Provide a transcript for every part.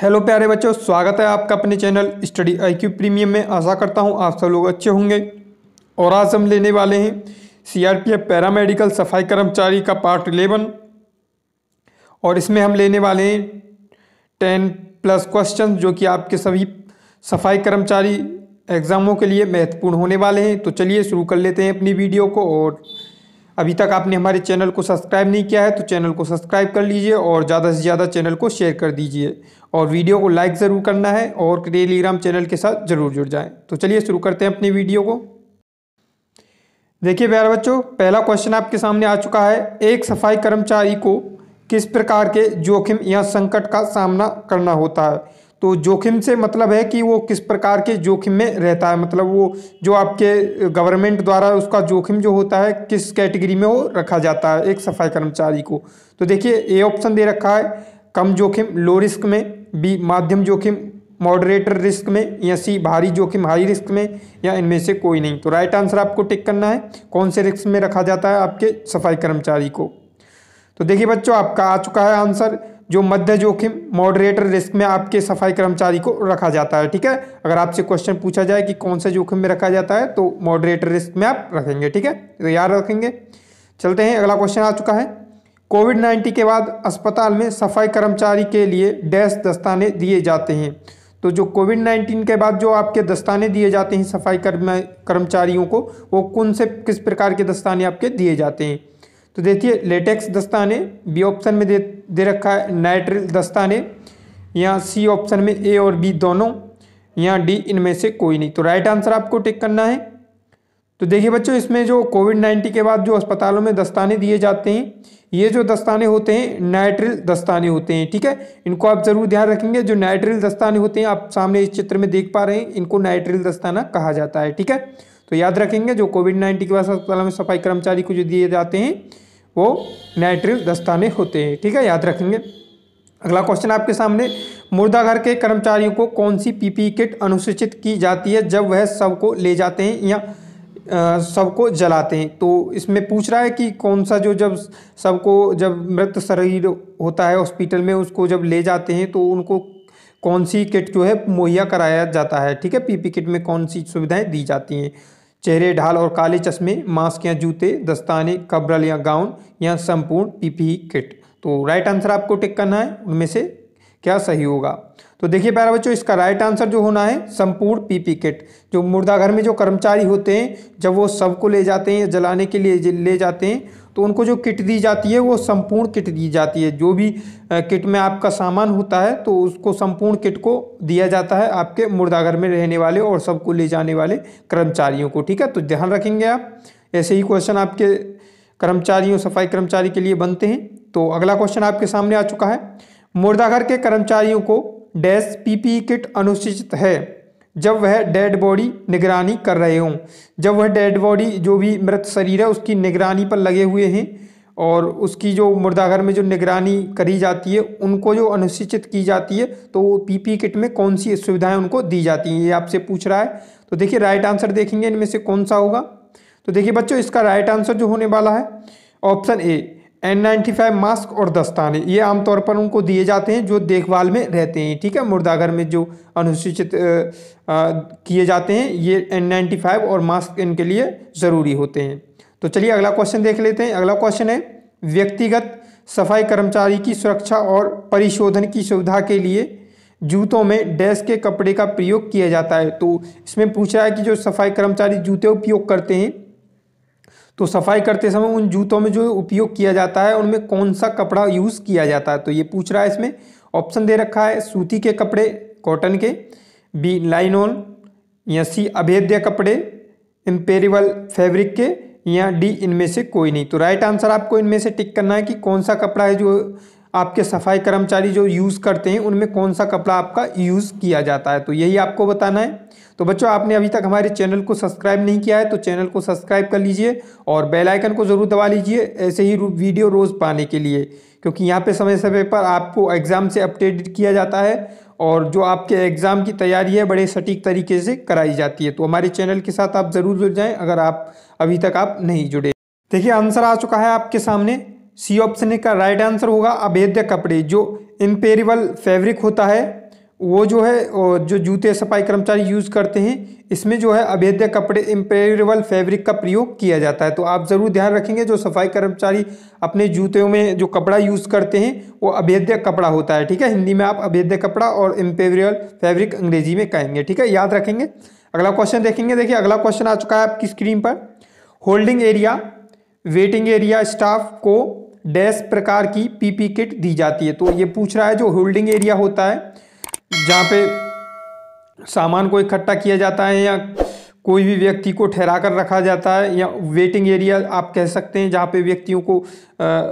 hello प्यारे बच्चों स्वागत है आपका अपने चैनल स्टडी आईक्यू प्रीमियम में आशा करता हूं आप सब लोग अच्छे होंगे और आज हम लेने वाले हैं सीआरपीएफ पैरामेडिकल सफाई कर्मचारी का पार्ट इलेवन और इसमें हम लेने वाले हैं टेन प्लस क्वेश्चन जो कि आपके सभी सफाई कर्मचारी एग्ज़ामों के लिए महत्वपूर्ण होने वाले हैं तो चलिए शुरू कर लेते हैं अपनी वीडियो को और अभी तक आपने हमारे चैनल को सब्सक्राइब नहीं किया है तो चैनल को सब्सक्राइब कर लीजिए और ज़्यादा से ज़्यादा चैनल को शेयर कर दीजिए और वीडियो को लाइक ज़रूर करना है और टेलीग्राम चैनल के साथ ज़रूर जुड़ जाएँ तो चलिए शुरू करते हैं अपनी वीडियो को देखिए प्यारे बच्चों पहला क्वेश्चन आपके सामने आ चुका है एक सफाई कर्मचारी को किस प्रकार के जोखिम या संकट का सामना करना होता है तो जोखिम से मतलब है कि वो किस प्रकार के जोखिम में रहता है मतलब वो जो आपके गवर्नमेंट द्वारा उसका जोखिम जो होता है किस कैटेगरी में वो रखा जाता है एक सफाई कर्मचारी को तो देखिए ए ऑप्शन दे रखा है कम जोखिम लो रिस्क में बी माध्यम जोखिम मॉडरेटर रिस्क में या सी भारी जोखिम हाई रिस्क में या इनमें से कोई नहीं तो राइट आंसर आपको टिक करना है कौन से रिस्क में रखा जाता है आपके सफाई कर्मचारी को तो देखिए बच्चों आपका आ चुका है आंसर जो मध्य जोखिम मॉडरेटर रिस्क में आपके सफाई कर्मचारी को रखा जाता है ठीक है अगर आपसे क्वेश्चन पूछा जाए कि कौन से जोखिम में रखा जाता है तो मॉडरेटर रिस्क में आप रखेंगे ठीक है तो याद रखेंगे चलते हैं अगला क्वेश्चन आ चुका है कोविड नाइन्टीन के बाद अस्पताल में सफाई कर्मचारी के लिए डैश दस्ताने दिए जाते हैं तो जो कोविड नाइन्टीन के बाद जो आपके दस्ताने दिए जाते हैं सफाई कर्मचारियों को वो कौन से किस प्रकार के दस्ताने आपके दिए जाते हैं तो देखिए लेटेक्स दस्ताने बी ऑप्शन में दे दे रखा है नाइट्रिल दस्ताने यहाँ सी ऑप्शन में ए और बी दोनों यहाँ डी इनमें से कोई नहीं तो राइट आंसर आपको टिक करना है तो देखिए बच्चों इसमें जो कोविड नाइन्टीन के बाद जो अस्पतालों में दस्ताने दिए जाते हैं ये जो दस्ताने होते हैं नाइट्रिल दस्ताने होते हैं ठीक है इनको आप ज़रूर ध्यान रखेंगे जो नाइट्रिल दस्ताने होते हैं आप सामने इस चित्र में देख पा रहे हैं इनको नाइट्रिल दस्ताना कहा जाता है ठीक है तो याद रखेंगे जो कोविड नाइन्टीन के बाद अस्पतालों में सफाई कर्मचारी को जो दिए जाते हैं वो नाइट्रिल दस्ताने होते हैं ठीक है याद रखेंगे अगला क्वेश्चन आपके सामने मुर्दाघर के कर्मचारियों को कौन सी पीपी किट e अनुसूचित की जाती है जब वह सब को ले जाते हैं या सबको जलाते हैं तो इसमें पूछ रहा है कि कौन सा जो जब सबको जब मृत शरीर होता है हॉस्पिटल में उसको जब ले जाते हैं तो उनको कौन सी किट जो है मुहैया कराया जाता है ठीक है पीपी किट e में कौन सी सुविधाएं दी जाती हैं चेहरे ढाल और काले चश्मे मास्क या जूते दस्ताने कब्रल या गाउन या संपूर्ण पीपीई किट तो राइट आंसर आपको टिक करना है उनमें से क्या सही होगा तो देखिए प्यारा बच्चों इसका राइट आंसर जो होना है संपूर्ण पीपी किट जो मुर्दाघर में जो कर्मचारी होते हैं जब वो सब को ले जाते हैं या जलाने के लिए ले जाते हैं तो उनको जो किट दी जाती है वो संपूर्ण किट दी जाती है जो भी किट में आपका सामान होता है तो उसको संपूर्ण किट को दिया जाता है आपके मुर्दाघर में रहने वाले और सबको ले जाने वाले कर्मचारियों को ठीक है तो ध्यान रखेंगे आप ऐसे ही क्वेश्चन आपके कर्मचारियों सफाई कर्मचारी के लिए बनते हैं तो अगला क्वेश्चन आपके सामने आ चुका है मुर्दाघर के कर्मचारियों को डैश पी किट अनुसूचित है जब वह डेड बॉडी निगरानी कर रहे हों जब वह डेड बॉडी जो भी मृत शरीर है उसकी निगरानी पर लगे हुए हैं और उसकी जो मुर्दाघर में जो निगरानी करी जाती है उनको जो अनुसूचित की जाती है तो वो पीपी किट में कौन सी सुविधाएं उनको दी जाती हैं ये आपसे पूछ रहा है तो देखिए राइट आंसर देखेंगे इनमें से कौन सा होगा तो देखिए बच्चों इसका राइट आंसर जो होने वाला है option A N ninety five mask और दस्ताने ये आमतौर पर उनको दिए जाते हैं जो देखभाल में रहते हैं ठीक है मुर्दाघर में जो अनुसूचित किए जाते हैं ये एन नाइन्टी फाइव और मास्क इनके लिए ज़रूरी होते हैं तो चलिए अगला क्वेश्चन देख लेते हैं अगला क्वेश्चन है व्यक्तिगत सफाई कर्मचारी की सुरक्षा और परिशोधन की सुविधा के लिए जूतों में डेस्क के कपड़े का प्रयोग किया जाता है तो इसमें पूछा है कि जो सफाई कर्मचारी जूते उपयोग करते हैं तो सफाई करते समय उन जूतों में जो उपयोग किया जाता है उनमें कौन सा कपड़ा यूज़ किया जाता है तो ये पूछ रहा है इसमें ऑप्शन दे रखा है सूती के कपड़े कॉटन के बी लाइनॉन या सी अभेद्य कपड़े इम्पेरिबल फैब्रिक के या डी इनमें से कोई नहीं तो राइट आंसर आपको इनमें से टिक करना है कि कौन सा कपड़ा है जो आपके सफाई कर्मचारी जो यूज़ करते हैं उनमें कौन सा कपड़ा आपका यूज़ किया जाता है तो यही आपको बताना है तो बच्चों आपने अभी तक हमारे चैनल को सब्सक्राइब नहीं किया है तो चैनल को सब्सक्राइब कर लीजिए और बेल आइकन को ज़रूर दबा लीजिए ऐसे ही वीडियो रोज़ पाने के लिए क्योंकि यहाँ पे समय समय पर आपको एग्ज़ाम से अपडेट किया जाता है और जो आपके एग्ज़ाम की तैयारी है बड़े सटीक तरीके से कराई जाती है तो हमारे चैनल के साथ आप ज़रूर जुड़ जाएँ अगर आप अभी तक आप नहीं जुड़े देखिए आंसर आ चुका है आपके सामने सी ऑप्शन का राइट आंसर होगा अभेद्य कपड़े जो इम्पेरिबल फैब्रिक होता है वो जो है और जो जूते सफाई कर्मचारी यूज़ करते हैं इसमें जो है अभेद्य कपड़े इम्पेरिबल फैब्रिक का प्रयोग किया जाता है तो आप ज़रूर ध्यान रखेंगे जो सफाई कर्मचारी अपने जूतों में जो कपड़ा यूज़ करते हैं वो अभेद्य कपड़ा होता है ठीक है हिंदी में आप अभेद्य कपड़ा और इम्पेरिबल फैब्रिक अंग्रेजी में कहेंगे ठीक है याद रखेंगे अगला क्वेश्चन देखेंगे देखिए अगला क्वेश्चन आ चुका है आपकी स्क्रीन पर holding area waiting area staff को डैश प्रकार की पीपी किट दी जाती है तो ये पूछ रहा है जो होल्डिंग एरिया होता है जहाँ पे सामान को इकट्ठा किया जाता है या कोई भी व्यक्ति को ठहरा कर रखा जाता है या वेटिंग एरिया आप कह सकते हैं जहाँ पे व्यक्तियों को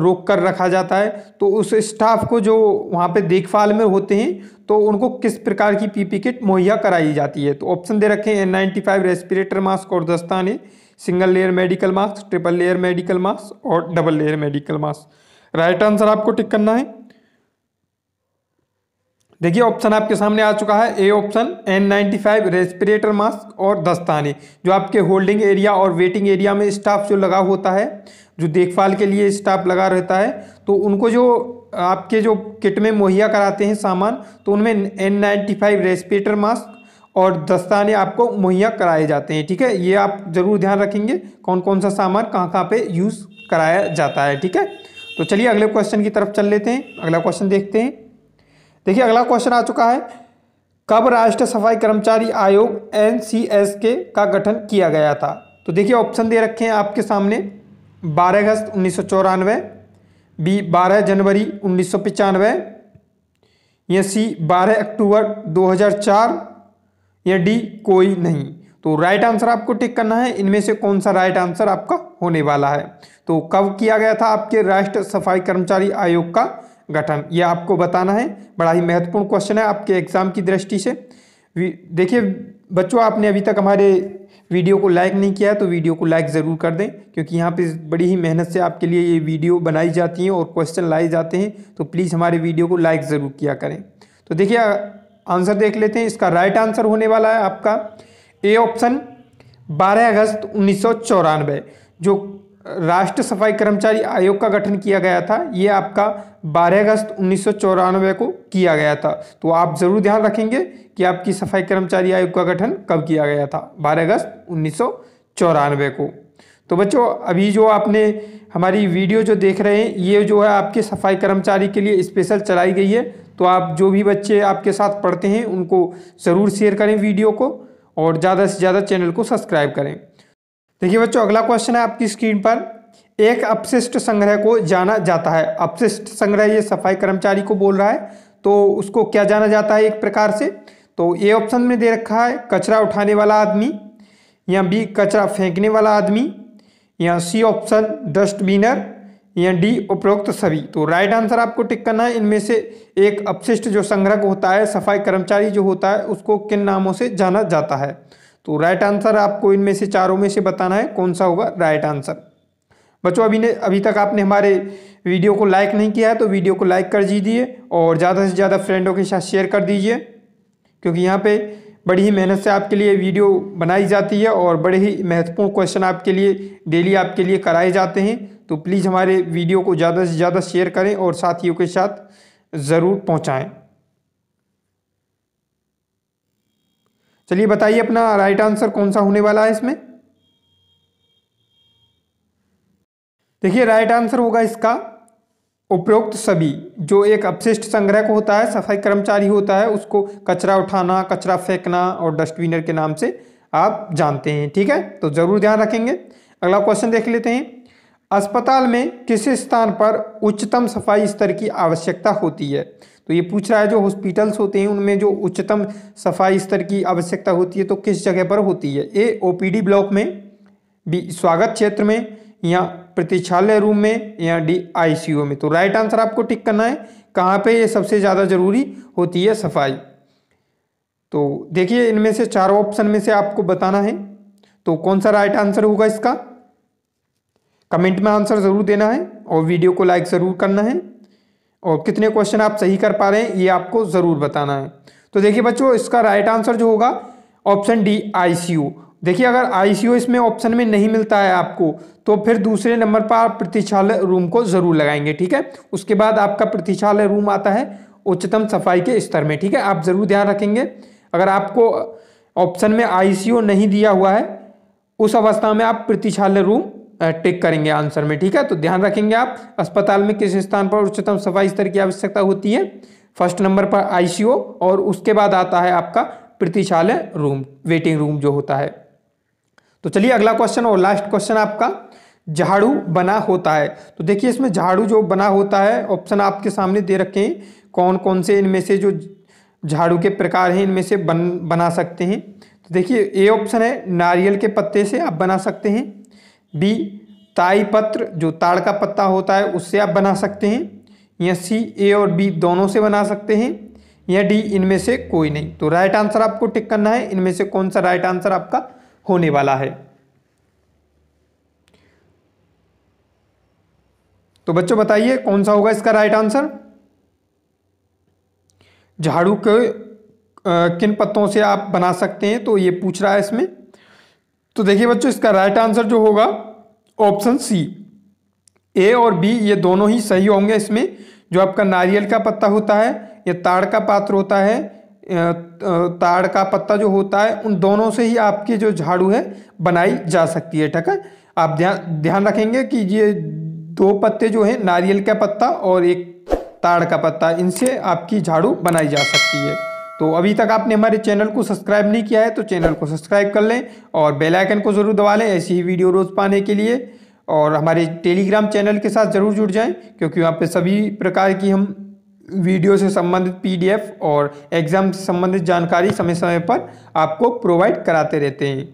रोक कर रखा जाता है तो उस स्टाफ को जो वहाँ पे देखभाल में होते हैं तो उनको किस प्रकार की पीपी किट मुहैया कराई जाती है तो ऑप्शन दे रखें N ninety five respirator mask और दस्ताने single layer medical mask triple layer medical mask और double layer medical mask right answer आपको टिक करना है देखिए ऑप्शन आपके सामने आ चुका है A option N ninety five respirator mask और दस्ताने जो आपके होल्डिंग एरिया और वेटिंग एरिया में स्टाफ जो लगा होता है जो देखभाल के लिए स्टाफ लगा रहता है तो उनको जो आपके जो किट में मुहैया कराते हैं सामान तो उनमें N ninety five respirator mask और दस्ताने आपको मुहैया कराए जाते हैं ठीक है ये आप ज़रूर ध्यान रखेंगे कौन कौन सा सामान कहाँ कहाँ पे यूज़ कराया जाता है ठीक है तो चलिए अगले क्वेश्चन की तरफ चल लेते हैं अगला क्वेश्चन देखते हैं देखिए अगला क्वेश्चन आ चुका है कब राष्ट्रीय सफाई कर्मचारी आयोग एन के का गठन किया गया था तो देखिए ऑप्शन दे रखे हैं आपके सामने बारह अगस्त उन्नीस बी बारह जनवरी उन्नीस सौ पचानवे या सी बारह अक्टूबर चार या डी कोई नहीं तो राइट आंसर आपको टिक करना है इनमें से कौन सा राइट आंसर आपका होने वाला है तो कब किया गया था आपके राष्ट्र सफाई कर्मचारी आयोग का गठन यह आपको बताना है बड़ा ही महत्वपूर्ण क्वेश्चन है आपके एग्जाम की दृष्टि से देखिए बच्चों आपने अभी तक हमारे वीडियो को लाइक नहीं किया है तो वीडियो को लाइक ज़रूर कर दें क्योंकि यहाँ पे बड़ी ही मेहनत से आपके लिए ये वीडियो बनाई जाती है और क्वेश्चन लाए जाते हैं तो प्लीज़ हमारे वीडियो को लाइक ज़रूर किया करें तो देखिए आंसर देख लेते हैं इसका राइट आंसर होने वाला है आपका ए ऑप्शन 12 अगस्त उन्नीस जो राष्ट्र सफाई कर्मचारी आयोग का गठन किया गया था ये आपका 12 अगस्त उन्नीस को किया गया था तो आप ज़रूर ध्यान रखेंगे कि आपकी सफाई कर्मचारी आयोग का गठन कब किया गया था 12 अगस्त उन्नीस को तो बच्चों अभी जो आपने हमारी वीडियो जो देख रहे हैं ये जो है आपके सफाई कर्मचारी के लिए स्पेशल चलाई गई है तो आप जो भी बच्चे आपके साथ पढ़ते हैं उनको ज़रूर शेयर करें वीडियो को और ज़्यादा से ज़्यादा चैनल को सब्सक्राइब करें देखिए बच्चों अगला क्वेश्चन है आपकी स्क्रीन पर एक अपशिष्ट संग्रह को जाना जाता है अपशिष्ट संग्रह ये सफाई कर्मचारी को बोल रहा है तो उसको क्या जाना जाता है एक प्रकार से तो ए ऑप्शन में दे रखा है कचरा उठाने वाला आदमी या बी कचरा फेंकने वाला आदमी या सी ऑप्शन डस्टबिनर या डी उपरोक्त सभी तो राइट आंसर आपको टिक करना है इनमें से एक अपशिष्ट जो संग्रह होता है सफाई कर्मचारी जो होता है उसको किन नामों से जाना जाता है तो राइट आंसर आपको इनमें से चारों में से बताना है कौन सा होगा राइट आंसर बच्चों अभी ने अभी तक आपने हमारे वीडियो को लाइक नहीं किया है तो वीडियो को लाइक कर दीजिए और ज़्यादा से ज़्यादा फ्रेंडों के साथ शेयर कर दीजिए क्योंकि यहाँ पे बड़ी ही मेहनत से आपके लिए वीडियो बनाई जाती है और बड़े ही महत्वपूर्ण क्वेश्चन आपके लिए डेली आपके लिए कराए जाते हैं तो प्लीज़ हमारे वीडियो को ज़्यादा से ज़्यादा शेयर करें और साथियों के साथ ज़रूर पहुँचाएँ चलिए बताइए अपना राइट आंसर कौन सा होने वाला है इसमें देखिए राइट आंसर होगा इसका उपयुक्त सभी जो एक अपशिष्ट संग्रह को होता है सफाई कर्मचारी होता है उसको कचरा उठाना कचरा फेंकना और डस्टबिनर के नाम से आप जानते हैं ठीक है तो ज़रूर ध्यान रखेंगे अगला क्वेश्चन देख लेते हैं अस्पताल में किस स्थान पर उच्चतम सफाई स्तर की आवश्यकता होती है तो ये पूछ रहा है जो हॉस्पिटल्स होते हैं उनमें जो उच्चतम सफाई स्तर की आवश्यकता होती है तो किस जगह पर होती है ए ओपीडी ब्लॉक में बी स्वागत क्षेत्र में या प्रतीक्षालय रूम में या डी आईसीयू में तो राइट आंसर आपको टिक करना है कहाँ पे ये सबसे ज़्यादा ज़रूरी होती है सफाई तो देखिए इनमें से चार ऑप्शन में से आपको बताना है तो कौन सा राइट आंसर होगा इसका कमेंट में आंसर ज़रूर देना है और वीडियो को लाइक ज़रूर करना है और कितने क्वेश्चन आप सही कर पा रहे हैं ये आपको ज़रूर बताना है तो देखिए बच्चों इसका राइट आंसर जो होगा ऑप्शन डी आईसीयू देखिए अगर आईसीयू इसमें ऑप्शन में नहीं मिलता है आपको तो फिर दूसरे नंबर पर आप प्रतीक्षालय रूम को ज़रूर लगाएंगे ठीक है उसके बाद आपका प्रतीक्षालय रूम आता है उच्चतम सफाई के स्तर में ठीक है आप ज़रूर ध्यान रखेंगे अगर आपको ऑप्शन में आईसीयू नहीं दिया हुआ है उस अवस्था में आप प्रतीक्षालय रूम टिक करेंगे आंसर में ठीक है तो ध्यान रखेंगे आप अस्पताल में किस स्थान पर उच्चतम सफाई स्तर की आवश्यकता होती है फर्स्ट नंबर पर आईसीयू और उसके बाद आता है आपका प्रतीक्षालय रूम वेटिंग रूम जो होता है तो चलिए अगला क्वेश्चन और लास्ट क्वेश्चन आपका झाड़ू बना होता है तो देखिए इसमें झाड़ू जो बना होता है ऑप्शन आपके सामने दे रखे हैं कौन कौन से इनमें से जो झाड़ू के प्रकार हैं इनमें से बन बना सकते हैं तो देखिए ए ऑप्शन है नारियल के पत्ते से आप बना सकते हैं बी ताई पत्र जो ताड़ का पत्ता होता है उससे आप बना सकते हैं या सी ए और बी दोनों से बना सकते हैं या डी इनमें से कोई नहीं तो राइट आंसर आपको टिक करना है इनमें से कौन सा राइट आंसर आपका होने वाला है तो बच्चों बताइए कौन सा होगा इसका राइट आंसर झाड़ू के किन पत्तों से आप बना सकते हैं तो ये पूछ रहा है इसमें तो देखिए बच्चों इसका राइट आंसर जो होगा ऑप्शन सी ए और बी ये दोनों ही सही होंगे इसमें जो आपका नारियल का पत्ता होता है या ताड़ का पात्र होता है ताड़ का पत्ता जो होता है उन दोनों से ही आपकी जो झाड़ू है बनाई जा सकती है ठीक है आप ध्यान ध्यान रखेंगे कि ये दो पत्ते जो हैं नारियल का पत्ता और एक ताड़ का पत्ता इनसे आपकी झाड़ू बनाई जा सकती है तो अभी तक आपने हमारे चैनल को सब्सक्राइब नहीं किया है तो चैनल को सब्सक्राइब कर लें और बेल आइकन को ज़रूर दबा लें ऐसी ही वीडियो रोज़ पाने के लिए और हमारे टेलीग्राम चैनल के साथ ज़रूर जुड़ जाएं क्योंकि वहाँ पे सभी प्रकार की हम वीडियो से संबंधित पीडीएफ और एग्ज़ाम से संबंधित जानकारी समय समय पर आपको प्रोवाइड कराते रहते हैं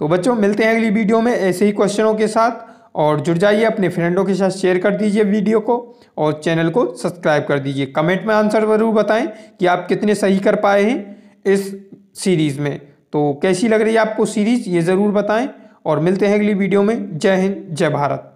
तो बच्चों मिलते हैं अगली वीडियो में ऐसे ही क्वेश्चनों के साथ और जुड़ जाइए अपने फ्रेंडों के साथ शेयर कर दीजिए वीडियो को और चैनल को सब्सक्राइब कर दीजिए कमेंट में आंसर ज़रूर बताएं कि आप कितने सही कर पाए हैं इस सीरीज़ में तो कैसी लग रही है आपको सीरीज़ ये ज़रूर बताएं और मिलते हैं अगली वीडियो में जय हिंद जय भारत